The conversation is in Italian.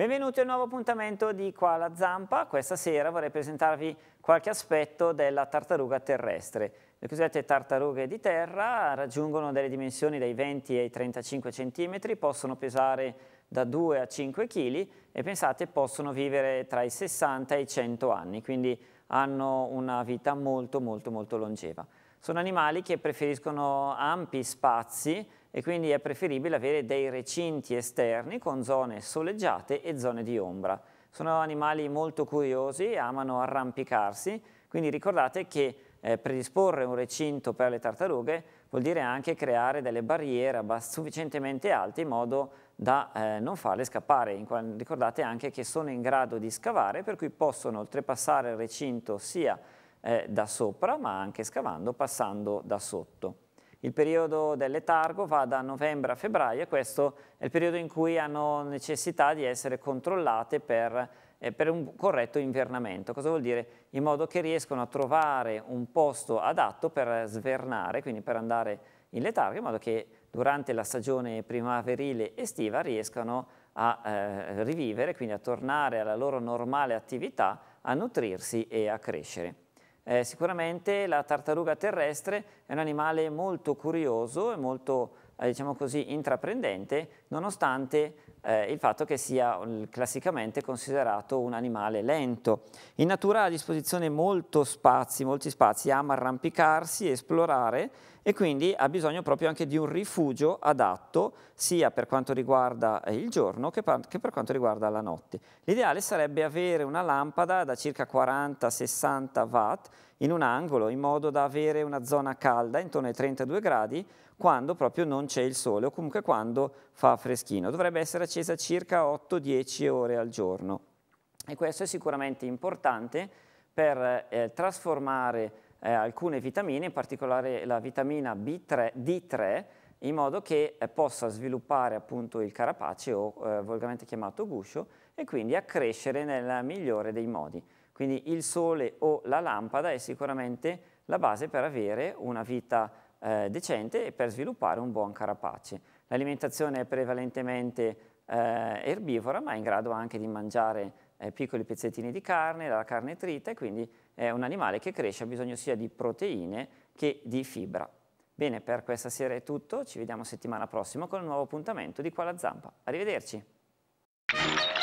Benvenuti al nuovo appuntamento di Qua la Zampa. Questa sera vorrei presentarvi qualche aspetto della tartaruga terrestre. Le cosiddette tartarughe di terra raggiungono delle dimensioni dai 20 ai 35 cm, possono pesare da 2 a 5 kg e pensate possono vivere tra i 60 e i 100 anni, quindi hanno una vita molto molto molto longeva. Sono animali che preferiscono ampi spazi e quindi è preferibile avere dei recinti esterni con zone soleggiate e zone di ombra. Sono animali molto curiosi, amano arrampicarsi, quindi ricordate che eh, predisporre un recinto per le tartarughe vuol dire anche creare delle barriere sufficientemente alte in modo da eh, non farle scappare. Ricordate anche che sono in grado di scavare, per cui possono oltrepassare il recinto sia eh, da sopra, ma anche scavando passando da sotto. Il periodo del letargo va da novembre a febbraio e questo è il periodo in cui hanno necessità di essere controllate per, eh, per, un corretto invernamento. Cosa vuol dire? In modo che riescono a trovare un posto adatto per svernare, quindi per andare in letargo, in modo che durante la stagione primaverile estiva riescano a eh, rivivere, quindi a tornare alla loro normale attività, a nutrirsi e a crescere. Eh, sicuramente la tartaruga terrestre è un animale molto curioso e molto, eh, diciamo così, intraprendente, nonostante eh, il fatto che sia mm, classicamente considerato un animale lento. In natura ha a disposizione spazi, molti spazi, ama arrampicarsi, esplorare e quindi ha bisogno proprio anche di un rifugio adatto sia per quanto riguarda eh, il giorno che per, che per quanto riguarda la notte. L'ideale sarebbe avere una lampada da circa 40-60 watt in un angolo in modo da avere una zona calda intorno ai 32 gradi quando proprio non c'è il sole o comunque quando fa freschino. Dovrebbe essere accesa circa 8-10 ore al giorno e questo è sicuramente importante per eh, trasformare eh, alcune vitamine, in particolare la vitamina B3, D3, in modo che eh, possa sviluppare appunto il carapace o eh, volgamente chiamato guscio e quindi accrescere nel migliore dei modi. Quindi il sole o la lampada è sicuramente la base per avere una vita eh, decente e per sviluppare un buon carapace. L'alimentazione è prevalentemente eh, erbivora, ma è in grado anche di mangiare eh, piccoli pezzettini di carne, dalla carne trita, e quindi è un animale che cresce, ha bisogno sia di proteine che di fibra. Bene, per questa sera è tutto, ci vediamo settimana prossima con un nuovo appuntamento di Qua la Zampa. Arrivederci!